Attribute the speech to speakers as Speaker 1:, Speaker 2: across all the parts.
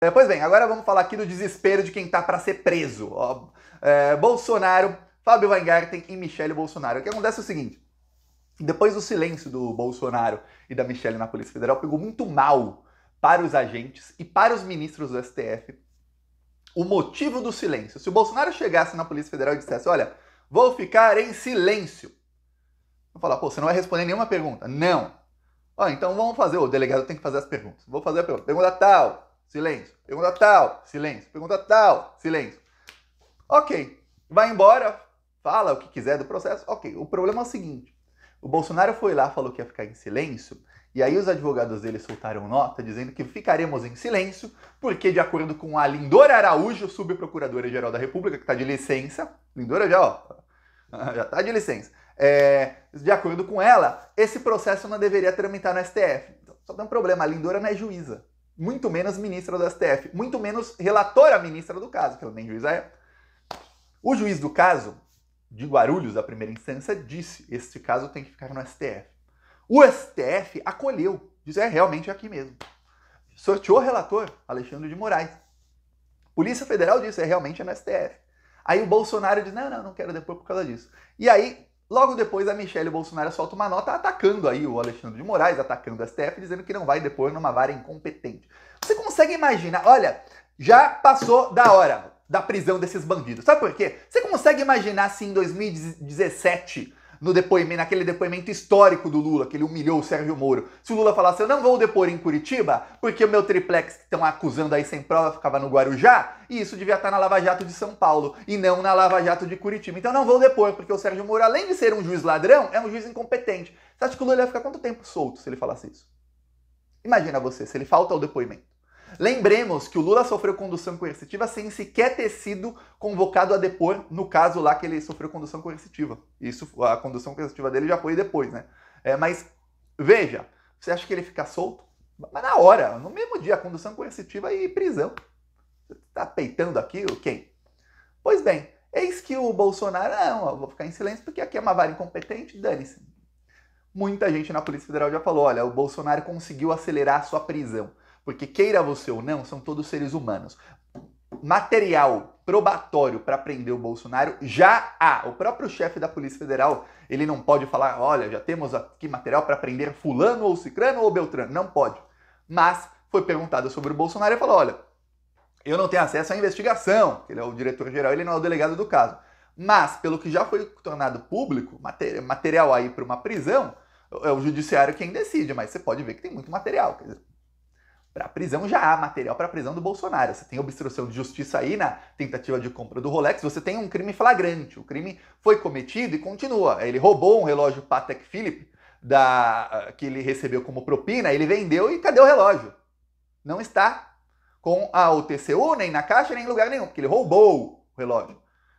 Speaker 1: É, pois bem, agora vamos falar aqui do desespero de quem está para ser preso. Ó, é, Bolsonaro, Fábio Weingarten e Michele Bolsonaro. O que acontece é o seguinte: depois do silêncio do Bolsonaro e da Michele na Polícia Federal, pegou muito mal para os agentes e para os ministros do STF o motivo do silêncio. Se o Bolsonaro chegasse na Polícia Federal e dissesse: Olha, vou ficar em silêncio. Vou falar, ah, pô, você não vai responder nenhuma pergunta. Não. Ó, então vamos fazer, o delegado tem que fazer as perguntas. Vou fazer a pergunta. Pergunta tal silêncio. Pergunta tal, silêncio. Pergunta tal, silêncio. Ok, vai embora, fala o que quiser do processo. Ok, o problema é o seguinte: o Bolsonaro foi lá, falou que ia ficar em silêncio, e aí os advogados dele soltaram nota dizendo que ficaremos em silêncio, porque, de acordo com a Lindora Araújo, subprocuradora-geral da República, que está de licença, Lindora já, ó, já está de licença. É, de acordo com ela, esse processo não deveria tramitar no STF. Então, só tem um problema, a Lindora não é juíza muito menos ministra do STF, muito menos relatora ministra do caso, que ela nem juiz é. O juiz do caso, de Guarulhos, da primeira instância, disse: este caso tem que ficar no STF. O STF acolheu, disse: é realmente é aqui mesmo. Sorteou o relator, Alexandre de Moraes. Polícia Federal disse: é realmente é no STF. Aí o Bolsonaro diz: não, não, não quero depor por causa disso. E aí, logo depois, a Michelle Bolsonaro solta uma nota atacando aí o Alexandre de Moraes, atacando o STF, dizendo que não vai depor numa vara incompetente consegue imaginar. Olha, já passou da hora da prisão desses bandidos. Sabe por quê? Você consegue imaginar se assim, em 2017 no depoimento, naquele depoimento histórico do Lula, que ele humilhou o Sérgio Moro. Se o Lula falasse, eu não vou depor em Curitiba, porque o meu triplex que estão acusando aí sem prova ficava no Guarujá, e isso devia estar na Lava Jato de São Paulo, e não na Lava Jato de Curitiba. Então não vou depor, porque o Sérgio Moro, além de ser um juiz ladrão, é um juiz incompetente. Você acha que o Lula ia ficar quanto tempo solto se ele falasse isso? Imagina você, se ele falta o depoimento. Lembremos que o Lula sofreu condução coercitiva sem sequer ter sido convocado a depor no caso lá que ele sofreu condução coercitiva. Isso, a condução coercitiva dele já foi depois, né? É, mas veja, você acha que ele fica solto? Mas na hora, no mesmo dia, condução coercitiva e prisão. Você tá peitando aqui o quem? Pois bem, eis que o Bolsonaro, não, ah, eu vou ficar em silêncio porque aqui é uma vara incompetente, dane-se. Muita gente na Polícia Federal já falou, olha, o Bolsonaro conseguiu acelerar a sua prisão. Porque, queira você ou não, são todos seres humanos. Material probatório para prender o Bolsonaro já há. O próprio chefe da Polícia Federal, ele não pode falar, olha, já temos aqui material para prender fulano ou cicrano ou beltrano. Não pode. Mas foi perguntado sobre o Bolsonaro e falou, olha, eu não tenho acesso à investigação, ele é o diretor-geral, ele não é o delegado do caso. Mas, pelo que já foi tornado público, material aí para uma prisão, é o judiciário quem decide, mas você pode ver que tem muito material. Dizer, para prisão já há material para prisão do Bolsonaro. Você tem obstrução de justiça aí na tentativa de compra do Rolex, você tem um crime flagrante. O crime foi cometido e continua. Ele roubou um relógio Patek Philippe da ah, que ele recebeu como propina, ele vendeu e cadê o relógio? Não está com a UTCU, nem na caixa, nem em lugar nenhum, porque ele roubou o relógio.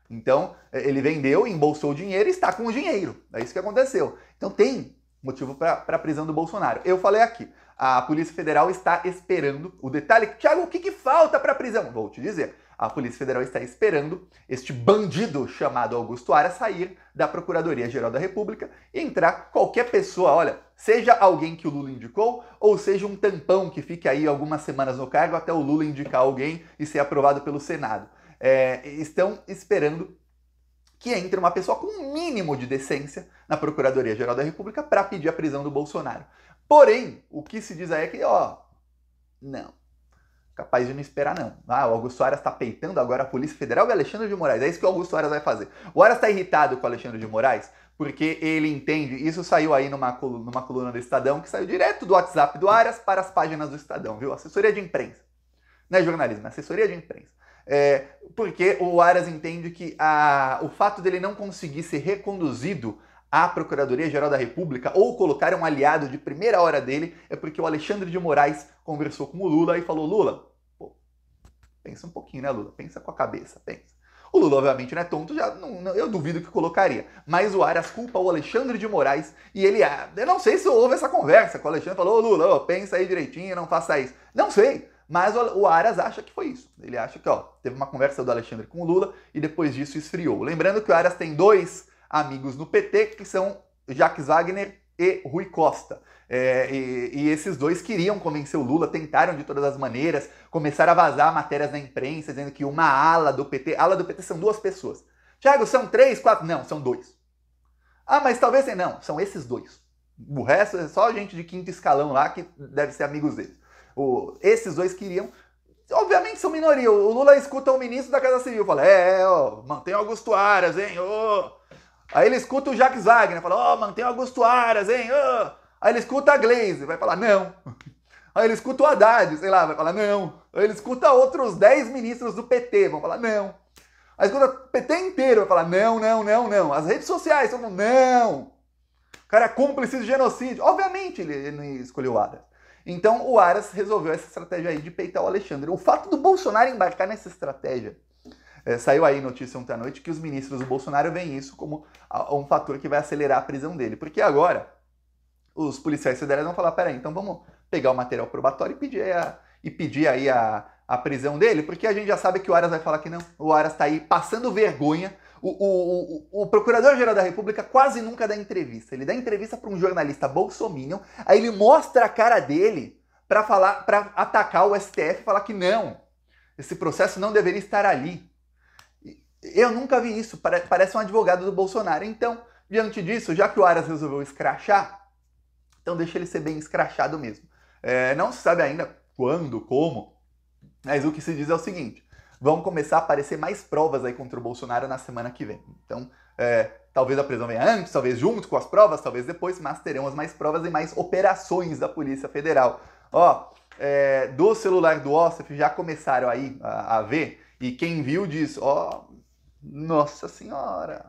Speaker 1: Então, eh, ele vendeu, embolsou o dinheiro e está com o dinheiro. É isso que aconteceu. Então, tem motivo para a prisão do Bolsonaro. Eu falei aqui, a Polícia Federal está esperando o detalhe. Tiago, o que, que falta para a prisão? Vou te dizer. A Polícia Federal está esperando este bandido chamado Augusto Ara sair da Procuradoria-Geral da República e entrar qualquer pessoa, olha, seja alguém que o Lula indicou ou seja um tampão que fique aí algumas semanas no cargo até o Lula indicar alguém e ser aprovado pelo Senado. É, estão esperando que entra uma pessoa com um mínimo de decência na Procuradoria-Geral da República para pedir a prisão do Bolsonaro. Porém, o que se diz aí é que, ó, não. Capaz de não esperar, não. Ah, o Augusto Aras está peitando agora a Polícia Federal e Alexandre de Moraes. É isso que o Augusto Aras vai fazer. O Aras está irritado com o Alexandre de Moraes porque ele entende. Isso saiu aí numa, numa coluna do Estadão, que saiu direto do WhatsApp do Aras para as páginas do Estadão, viu? Assessoria de imprensa. Não é jornalismo, é assessoria de imprensa. É, porque o Aras entende que a, o fato dele não conseguir ser reconduzido à Procuradoria-Geral da República ou colocar um aliado de primeira hora dele é porque o Alexandre de Moraes conversou com o Lula e falou: Lula, pô, pensa um pouquinho, né, Lula? Pensa com a cabeça, pensa. O Lula, obviamente, não é tonto, já não, não, eu duvido que colocaria. Mas o Aras culpa o Alexandre de Moraes e ele. Ah, eu não sei se houve essa conversa com o Alexandre. Falou, Lula, pensa aí direitinho, não faça isso. Não sei. Mas o Aras acha que foi isso. Ele acha que ó, teve uma conversa do Alexandre com o Lula e depois disso esfriou. Lembrando que o Aras tem dois amigos no PT que são Jacques Wagner e Rui Costa. É, e, e, esses dois queriam convencer o Lula, tentaram de todas as maneiras, começaram a vazar matérias na imprensa, dizendo que uma ala do PT. Ala do PT são duas pessoas. Tiago, são três, quatro? Não, são dois. Ah, mas talvez. Não, são esses dois. O resto é só gente de quinto escalão lá que deve ser amigos deles o, esses dois queriam. Obviamente são minoria. O Lula escuta o ministro da Casa Civil, fala: é, é ó, mantém Augusto Aras, hein, ô. Aí ele escuta o Jacques Wagner, fala: ó, oh, mantém Augusto Aras, hein, ô. Aí ele escuta a Glaze, vai falar: não. Aí ele escuta o Haddad, sei lá, vai falar: não. Aí ele escuta outros 10 ministros do PT, vão falar: não. Aí escuta o PT inteiro, vai falar: não, não, não, não. As redes sociais, todo mundo: não. O cara é cúmplice de genocídio. Obviamente ele, ele escolheu o Aras. Então o Aras resolveu essa estratégia aí de peitar o Alexandre. O fato do Bolsonaro embarcar nessa estratégia. É, saiu aí notícia ontem à noite que os ministros do Bolsonaro veem isso como um fator que vai acelerar a prisão dele. Porque agora os policiais federais vão falar: peraí, então vamos pegar o material probatório e pedir a, e pedir aí a, a prisão dele, porque a gente já sabe que o Aras vai falar que não. O Aras está aí passando vergonha o, o, o, o Procurador-Geral da República quase nunca dá entrevista. Ele dá entrevista para um jornalista bolsominion, aí ele mostra a cara dele para falar, para atacar o STF e falar que não, esse processo não deveria estar ali. Eu nunca vi isso, parece um advogado do Bolsonaro. Então, diante disso, já que o Aras resolveu escrachar, então deixa ele ser bem escrachado mesmo. É, não se sabe ainda quando, como, mas o que se diz é o seguinte: vão começar a aparecer mais provas aí contra o Bolsonaro na semana que vem. Então, é, talvez a prisão venha antes, talvez junto com as provas, talvez depois, mas terão as mais provas e mais operações da Polícia Federal. Ó, é, do celular do Ossef já começaram aí a, a ver, e quem viu diz, ó, nossa senhora,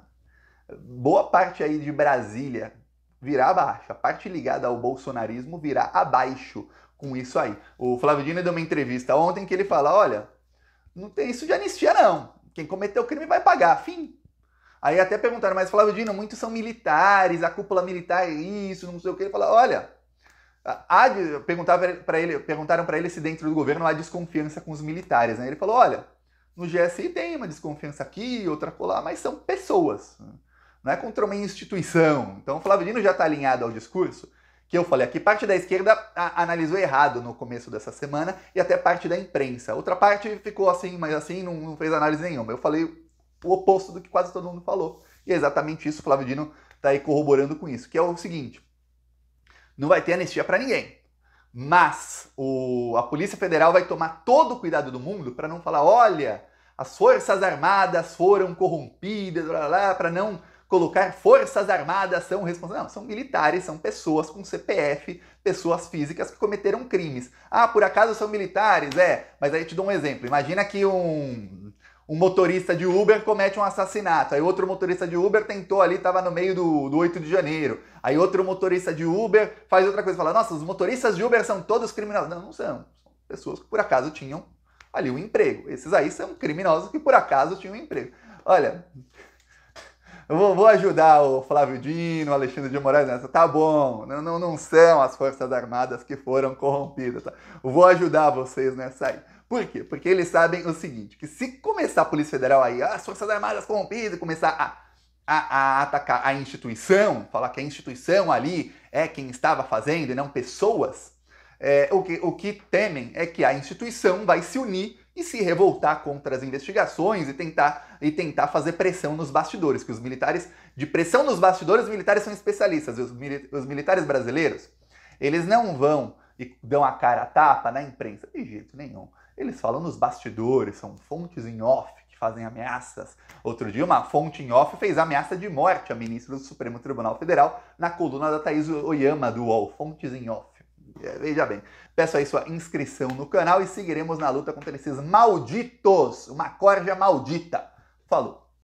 Speaker 1: boa parte aí de Brasília virá abaixo, a parte ligada ao bolsonarismo virá abaixo com isso aí. O Flávio Dino deu uma entrevista ontem que ele fala, olha, não tem isso de anistia, não. Quem cometeu o crime vai pagar, fim. Aí até perguntaram, mas Flávio Dino, muitos são militares, a cúpula militar é isso, não sei o que. Ele falou, olha, há de, perguntava para ele, perguntaram para ele se dentro do governo há desconfiança com os militares, né? Ele falou, olha, no GSI tem uma desconfiança aqui, outra lá mas são pessoas, né? não é contra uma instituição. Então o Flávio Dino já está alinhado ao discurso que eu falei aqui, parte da esquerda a, analisou errado no começo dessa semana e até parte da imprensa. Outra parte ficou assim, mas assim, não, não fez análise nenhuma. Eu falei o oposto do que quase todo mundo falou. E é exatamente isso, o Flávio Dino está aí corroborando com isso, que é o seguinte: não vai ter anistia para ninguém. Mas o, a Polícia Federal vai tomar todo o cuidado do mundo para não falar, olha, as Forças Armadas foram corrompidas, para não colocar forças armadas são responsáveis. Não, são militares, são pessoas com CPF, pessoas físicas que cometeram crimes. Ah, por acaso são militares? É, mas aí te dou um exemplo. Imagina que um, um motorista de Uber comete um assassinato, aí outro motorista de Uber tentou ali, estava no meio do, do 8 de janeiro, aí outro motorista de Uber faz outra coisa, fala, nossa, os motoristas de Uber são todos criminosos. Não, não são. São pessoas que por acaso tinham ali um emprego. Esses aí são criminosos que por acaso tinham um emprego. Olha, eu vou, vou ajudar o Flávio Dino, o Alexandre de Moraes nessa. Tá bom, não, não, não são as Forças Armadas que foram corrompidas. Tá? vou ajudar vocês nessa aí. Por quê? Porque eles sabem o seguinte, que se começar a Polícia Federal aí, ah, as Forças Armadas corrompidas, começar a a, a, atacar a instituição, falar que a instituição ali é quem estava fazendo e não pessoas, é, o, que, o que temem é que a instituição vai se unir e se revoltar contra as investigações e tentar, e tentar fazer pressão nos bastidores, que os militares, de pressão nos bastidores, os militares são especialistas. Os, mili os militares brasileiros, eles não vão e dão a cara a tapa na imprensa, de jeito nenhum. Eles falam nos bastidores, são fontes em off que fazem ameaças. Outro dia, uma fonte em off fez ameaça de morte a ministro do Supremo Tribunal Federal na coluna da Thaís Oyama do UOL, fontes em off. É, veja bem, peço aí sua inscrição no canal e seguiremos na luta contra esses malditos, uma corja maldita. Falou!